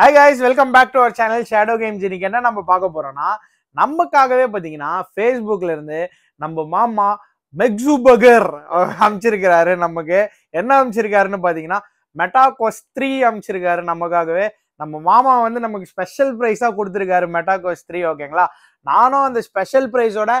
hi guys welcome back to our channel Shadow Games இன்னைக்கு என்ன நம்ம பார்க்க போறோம்னா நமக்காகவே பார்த்தீங்கன்னா ஃபேஸ்புக்ல இருந்து நம்ம மாமா மெக்ஸூபகர் அமைச்சிருக்கிறாரு நமக்கு என்ன அமைச்சிருக்காருன்னு பார்த்தீங்கன்னா மெட்டாகோஸ் த்ரீ அமைச்சிருக்காரு நமக்காகவே நம்ம மாமா வந்து நமக்கு ஸ்பெஷல் ப்ரைஸாக கொடுத்துருக்காரு மெட்டாகோஸ் த்ரீ ஓகேங்களா நானும் அந்த ஸ்பெஷல் ப்ரைஸோட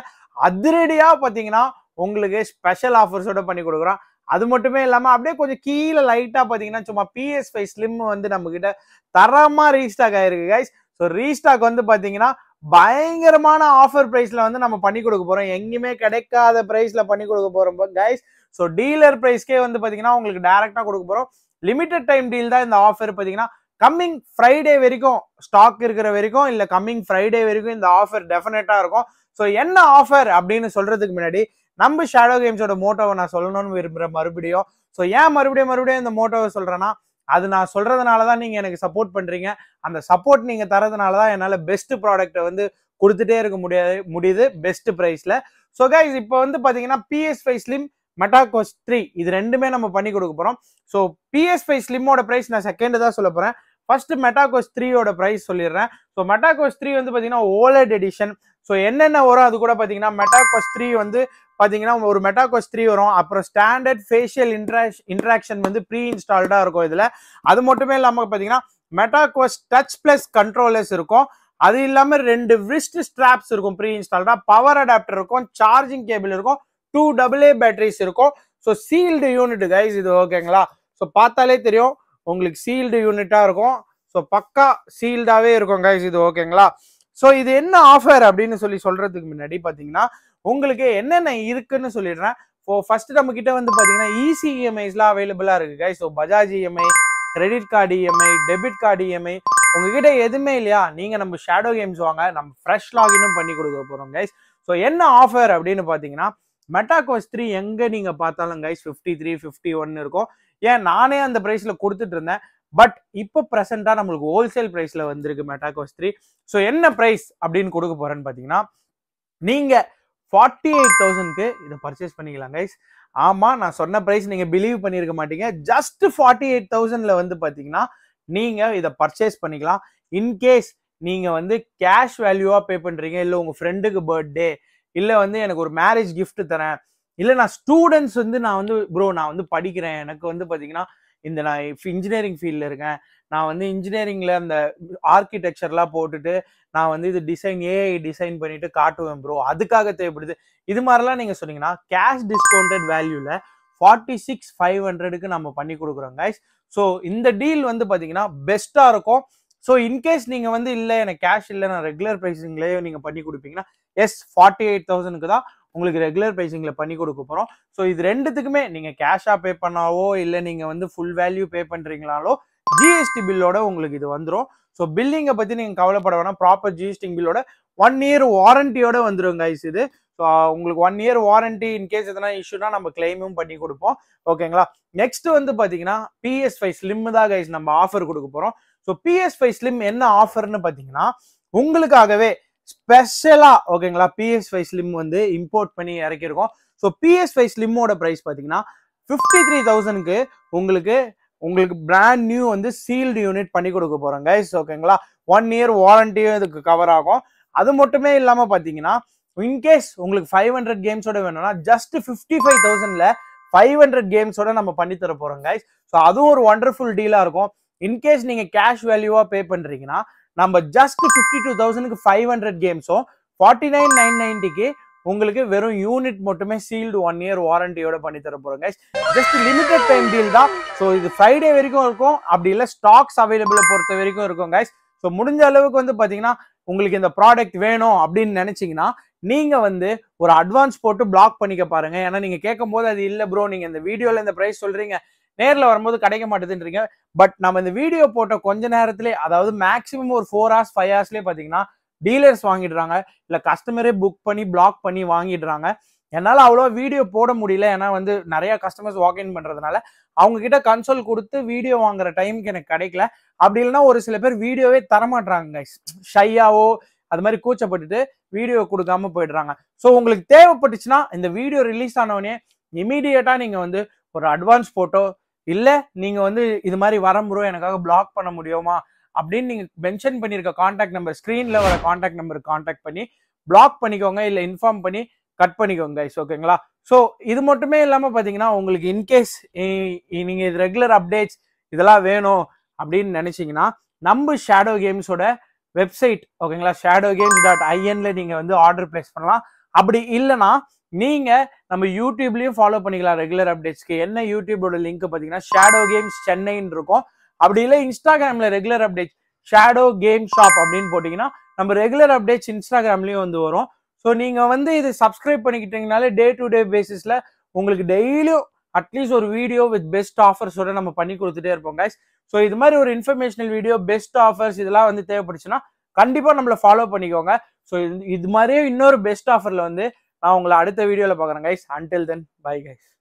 அதிரடியாக பார்த்தீங்கன்னா உங்களுக்கு ஸ்பெஷல் ஆஃபர்ஸோட பண்ணி கொடுக்குறோம் அது மட்டுமே இல்லாமல் அப்படியே கொஞ்சம் கீழே லைட்டாக பார்த்தீங்கன்னா சும்மா பிஎஸ் ஃபைவ் ஸ்லிம் வந்து நம்மக்கிட்ட தரமாக ரீஸ்டாக் ஆகிருக்கு கைஸ் ஸோ ரீஸ்டாக் வந்து பார்த்தீங்கன்னா பயங்கரமான ஆஃபர் ப்ரைஸில் வந்து நம்ம பண்ணி கொடுக்க போகிறோம் எங்கேயுமே கிடைக்காத ப்ரைஸில் பண்ணி கொடுக்க போகிறோம் கைஸ் ஸோ டீலர் ப்ரைஸ்க்கே வந்து பார்த்தீங்கன்னா உங்களுக்கு டேரெக்டாக கொடுக்க போகிறோம் லிமிடெட் டைம் டீல் தான் இந்த ஆஃபர் பார்த்தீங்கன்னா கம்மிங் ஃப்ரைடே வரைக்கும் ஸ்டாக் இருக்கிற வரைக்கும் இல்லை கம்மிங் ஃப்ரைடே வரைக்கும் இந்த ஆஃபர் டெஃபினட்டாக இருக்கும் ஸோ என்ன ஆஃபர் அப்படின்னு சொல்கிறதுக்கு முன்னாடி நம்ம ஷேடோ கேம்ஸோட மோட்டோவை நான் சொல்லணும்னு விரும்புகிற மறுபடியும் ஸோ ஏன் மறுபடியும் மறுபடியும் இந்த மோட்டோவை சொல்கிறேன்னா அது நான் சொல்கிறதுனால தான் நீங்கள் எனக்கு சப்போர்ட் பண்ணுறீங்க அந்த சப்போர்ட் நீங்கள் தரதுனால தான் என்னால் பெஸ்ட் ப்ராடக்ட்டை வந்து கொடுத்துட்டே இருக்க முடியாது முடியுது பெஸ்ட் ப்ரைஸில் ஸோ கைஸ் இப்போ வந்து பார்த்தீங்கன்னா PS five slim Meta Quest three இது ரெண்டுமே நம்ம பண்ணி கொடுக்க போகிறோம் ஸோ பிஎஸ் ஃபைவ் ஸ்லிம்மோட ப்ரைஸ் நான் செகண்டு தான் சொல்ல போகிறேன் ஃபர்ஸ்ட் மெட்டாகோஸ் த்ரீயோட ப்ரைஸ் சொல்லிடுறேன் ஸோ மெட்டாகோஸ் த்ரீ வந்து பார்த்தீங்கன்னா ஓலட் எடிஷன் ஸோ என்னென்ன வரும் அது கூட பார்த்தீங்கன்னா மெட்டாகோஸ் த்ரீ வந்து பார்த்தீங்கன்னா ஒரு மெட்டா த்ரீ வரும் அப்புறம் ஸ்டாண்டர்ட் ஃபேஷியல் இன்ட்ராக் இன்ட்ராக்ஷன் வந்து ப்ரீ இன்ஸ்டால்டாக இருக்கும் இதில் அது மட்டுமே இல்லாமல் பார்த்தீங்கன்னா மெட்டாகோஸ் டச் ப்ளஸ் கண்ட்ரோலர்ஸ் இருக்கும் அது இல்லாமல் ரெண்டு விஸ்ட் ஸ்ட்ராப்ஸ் இருக்கும் ப்ரீ இன்ஸ்டால்டாக பவர் அடாப்டர் இருக்கும் சார்ஜிங் கேபிள் இருக்கும் டூ டபுள் ஏ பேட்டரிஸ் இருக்கும் ஸோ சீல்டு யூனிட் கைஸ் இது ஓகேங்களா ஸோ பார்த்தாலே தெரியும் உங்களுக்கு சீல்டு யூனிட்டாக இருக்கும் ஸோ பக்கா சீல்டாகவே இருக்கும் கைஸ் இது ஓகேங்களா ஸோ இது என்ன ஆஃபர் அப்படின்னு சொல்லி சொல்றதுக்கு முன்னாடி பார்த்தீங்கன்னா உங்களுக்கு என்னென்ன இருக்குன்னு சொல்லிடுறேன் ஸோ ஃபர்ஸ்ட் நம்ம கிட்ட வந்து பார்த்தீங்கன்னா இசி e இஎம்ஐஸ்லாம் e அவைலபிளாக இருக்கு guys so Bajaj EMI credit card EMI debit card EMI உங்ககிட்ட எதுவுமே இல்லையா நீங்கள் நம்ம ஷேடோ கேம்ஸ் வாங்க நம்ம ஃப்ரெஷ் லாகினும் பண்ணி கொடுக்க போகிறோம் கைஸ் ஸோ என்ன ஆஃபர் அப்படின்னு பார்த்தீங்கன்னா மெட்டாகோஸ் த்ரீ எங்கே நீங்கள் பார்த்தாலும் guys fifty three fifty one இருக்கும் ஏன் நானே அந்த ப்ரைஸில் கொடுத்துட்டு இருந்தேன் பட் இப்போ ப்ரெசெண்டாக நம்மளுக்கு ஹோல்சேல் ப்ரைஸில் வந்திருக்கு மெட்டாகோஸ் த்ரீ ஸோ என்ன ப்ரைஸ் அப்படின்னு கொடுக்க போகிறேன்னு பார்த்தீங்கன்னா நீங்கள் ஃபார்ட்டி எயிட் தௌசண்ட்க்கு இதை பர்ச்சேஸ் பண்ணிக்கலாம் கைஸ் ஆமாம் நான் சொன்ன ப்ரைஸ் நீங்கள் பிலீவ் பண்ணியிருக்க மாட்டீங்க ஜஸ்ட் ஃபார்ட்டி எயிட் தௌசண்டில் வந்து பார்த்தீங்கன்னா நீங்கள் இதை பர்ச்சேஸ் பண்ணிக்கலாம் இன்கேஸ் நீங்கள் வந்து கேஷ் வேல்யூவாக பே பண்ணுறீங்க இல்லை உங்கள் ஃப்ரெண்டுக்கு பர்த்டே இல்லை வந்து எனக்கு ஒரு மேரேஜ் கிஃப்ட் தரேன் இல்லை நான் ஸ்டூடெண்ட்ஸ் வந்து நான் வந்து ப்ரோ நான் வந்து படிக்கிறேன் எனக்கு வந்து பார்த்தீங்கன்னா இந்த நான் இன்ஜினியரிங் ஃபீல்டில் இருக்கேன் நான் வந்து இன்ஜினியரிங்கில் அந்த ஆர்கிடெக்சர்லாம் போட்டுட்டு நான் வந்து இது டிசைன் ஏஐ டிசைன் பண்ணிட்டு காட்டுவேன் ப்ரோ அதுக்காக தேவைப்படுது இது மாதிரிலாம் நீங்கள் சொன்னீங்கன்னா கேஷ் டிஸ்கவுண்டட் வேல்யூவில் ஃபார்ட்டி சிக்ஸ் ஃபைவ் ஹண்ட்ரடுக்கு நம்ம பண்ணி கொடுக்குறோம் கைஸ் ஸோ இந்த டீல் வந்து பார்த்தீங்கன்னா பெஸ்ட்டாக இருக்கும் ஸோ இன்கேஸ் நீங்கள் வந்து இல்லை எனக்கு கேஷ் இல்லை நான் ரெகுலர் ப்ரைஸிங்லேயே நீங்கள் பண்ணி கொடுப்பீங்கன்னா எஸ் ஃபார்ட்டி எயிட் தௌசண்ட்க்கு தான் உங்களுக்கு ரெகுலர் ப்ரைஸிங்கில் பண்ணி கொடுக்க போகிறோம் ஸோ இது ரெண்டுத்துக்குமே நீங்கள் கேஷாக பே பண்ணாவோ இல்லை நீங்கள் வந்து ஃபுல் வேல்யூ பே பண்ணுறீங்களாலோ ஜிஎஸ்டி பில்லோட உங்களுக்கு இது வந்துடும் ஸோ பில்லிங்கை பற்றி நீங்கள் கவலைப்பட வேணாம் ப்ராப்பர் ஜிஎஸ்டி பில்லோட ஒன் இயர் வாரண்டியோட வந்துடும் கைஸ் இது ஸோ உங்களுக்கு ஒன் இயர் வாரண்டி இன்கேஸ் எதனா இஷ்யூனா நம்ம கிளைமும் பண்ணி கொடுப்போம் ஓகேங்களா நெக்ஸ்ட் வந்து பார்த்தீங்கன்னா பிஎஸ் ஃபைவ் ஸ்லிம் தான் கைஸ் நம்ம ஆஃபர் கொடுக்க போகிறோம் ஸோ பிஎஸ் ஃபைவ் ஸ்லிம் என்ன ஆஃபர்னு பார்த்தீங்கன்னா உங்களுக்காகவே ஸ்பெஷலாக ஓகேங்களா பிஎஸ் ஃபைவ் ஸ்லிம் வந்து இம்போர்ட் பண்ணி இறக்கியிருக்கோம் ஸோ பிஎஸ் ஃபைவ் ஸ்லிம்மோட ப்ரைஸ் பார்த்தீங்கன்னா ஃபிஃப்டி த்ரீ தௌசண்ட்க்கு உங்களுக்கு உங்களுக்கு பிராண்ட் நியூ வந்து சீல்டு யூனிட் பண்ணி கொடுக்க போகிறோம் கைஸ் ஓகேங்களா ஒன் இயர் வாரண்டியும் இதுக்கு கவர் ஆகும் அது மட்டுமே இல்லாமல் பார்த்தீங்கன்னா இன்கேஸ் உங்களுக்கு ஃபைவ் ஹண்ட்ரட் கேம்ஸோட வேணும்னா ஜஸ்ட் ஃபிஃப்டி ஃபைவ் தௌசண்டில் ஃபைவ் ஹண்ட்ரட் கேம்ஸோட நம்ம பண்ணி தர போகிறோம் கைஸ் ஸோ அதுவும் ஒரு ஒண்டர்ஃபுல் டீலாக இருக்கும் இன்கேஸ் நீங்கள் கேஷ் வேல்யூவாக பே பண்ணுறீங்கன்னா நம்ம ஜஸ்ட் ஃபிஃப்டி டூ தௌசண்ட்க்கு ஃபைவ் ஹண்ட்ரட் கேம்ஸும் ஃபார்ட்டி நைன் நைன் நைன்ட்டிக்கு உங்களுக்கு வெறும் யூனிட் மட்டுமே சீல்டு ஒன் இயர் வாரண்டியோட பண்ணி தர போறோம் ஜஸ்ட் லிமிடெட் டைம் டீல் தான் ஸோ இது ஃப்ரைடே வரைக்கும் இருக்கும் அப்படி இல்லை ஸ்டாக்ஸ் அவைலபிளை பொறுத்த வரைக்கும் இருக்கும் கைஸ் ஸோ முடிஞ்ச அளவுக்கு வந்து பார்த்தீங்கன்னா உங்களுக்கு இந்த ப்ராடக்ட் வேணும் அப்படின்னு நினைச்சிங்கன்னா நீங்க வந்து ஒரு அட்வான்ஸ் போட்டு பிளாக் பண்ணிக்க பாருங்க ஏன்னா நீங்க கேட்கும் போது அது இல்லை ப்ரோ நீங்க இந்த வீடியோல இந்த ப்ரைஸ் சொல்றீங்க நேரில் வரும்போது கிடைக்க மாட்டேதுன்றீங்க பட் நம்ம இந்த வீடியோ போட்ட கொஞ்ச நேரத்திலே அதாவது மேக்ஸிமம் ஒரு ஃபோர் ஹவர்ஸ் ஃபைவ் ஹவர்ஸ்லேயே பார்த்தீங்கன்னா டீலர்ஸ் வாங்கிடுறாங்க இல்லை கஸ்டமரே புக் பண்ணி பிளாக் பண்ணி வாங்கிடுறாங்க என்னால் அவ்வளோ வீடியோ போட முடியல ஏன்னா வந்து நிறையா கஸ்டமர்ஸ் வாக்இன் பண்ணுறதுனால அவங்கக்கிட்ட கன்சோல் கொடுத்து வீடியோ வாங்குற டைமுக்கு எனக்கு கிடைக்கல அப்படி இல்லைன்னா ஒரு சில பேர் வீடியோவே தரமாட்டுறாங்க ஷையாவோ அது மாதிரி கூச்சப்பட்டுட்டு வீடியோ கொடுக்காம போயிடுறாங்க ஸோ உங்களுக்கு தேவைப்பட்டுச்சுன்னா இந்த வீடியோ ரிலீஸ் ஆனவொடனே இமீடியட்டாக நீங்கள் வந்து ஒரு அட்வான்ஸ் ஃபோட்டோ இல்லை நீங்கள் வந்து இது மாதிரி வர முடியும் எனக்காக பிளாக் பண்ண முடியுமா அப்படின்னு நீங்கள் மென்ஷன் பண்ணியிருக்க காண்டாக்ட் நம்பர் ஸ்க்ரீனில் வர காண்டாக்ட் நம்பருக்கு காண்டாக்ட் பண்ணி பிளாக் பண்ணிக்கோங்க இல்லை இன்ஃபார்ம் பண்ணி கட் பண்ணிக்கோங்க இஸ் ஓகேங்களா ஸோ இது மட்டுமே இல்லாமல் பார்த்தீங்கன்னா உங்களுக்கு இன்கேஸ் நீங்கள் இது ரெகுலர் அப்டேட்ஸ் இதெல்லாம் வேணும் அப்படின்னு நினச்சிங்கன்னா நம்ம ஷேடோ கேம்ஸோட வெப்சைட் ஓகேங்களா ஷேடோ கேம்ஸ் டாட் ஐஎன்ல நீங்கள் வந்து ஆர்டர் பிளேஸ் பண்ணலாம் அப்படி இல்லைன்னா நீங்க நம்ம யூடியூப்லயும் ஃபாலோ பண்ணிக்கலாம் ரெகுலர் அப்டேட்ஸ்க்கு என்ன யூடியூபோட லிங்க் பாத்தீங்கன்னா ஷேடோ கேம்ஸ் சென்னைன்னு இருக்கும் அப்படி இல்லை இன்ஸ்டாகிராம்ல regular updates Shadow Game Shop அப்படின்னு போட்டீங்கன்னா நம்ம ரெகுலர் அப்டேட்ஸ் இன்ஸ்டாகிராம்லயும் வந்து வரும் ஸோ நீங்க வந்து இது சப்ஸ்கிரைப் பண்ணிக்கிட்டீங்கனாலே டே டு டே பேசிஸ்ல உங்களுக்கு டெய்லியும் அட்லீஸ்ட் ஒரு வீடியோ வித் பெஸ்ட் ஆஃபர்ஸோட நம்ம பண்ணி கொடுத்துட்டே இருப்போம் கைஸ் ஸோ இது மாதிரி ஒரு இன்ஃபர்மேஷனல் வீடியோ பெஸ்ட் ஆஃபர்ஸ் இதெல்லாம் வந்து தேவைப்படுச்சுன்னா கண்டிப்பாக நம்மளை ஃபாலோ பண்ணிக்கோங்க ஸோ இது மாதிரியே இன்னொரு பெஸ்ட் ஆஃபரில் வந்து நான் உங்களை அடுத்த வீடியோவில் பார்க்குறேன் guys until then bye guys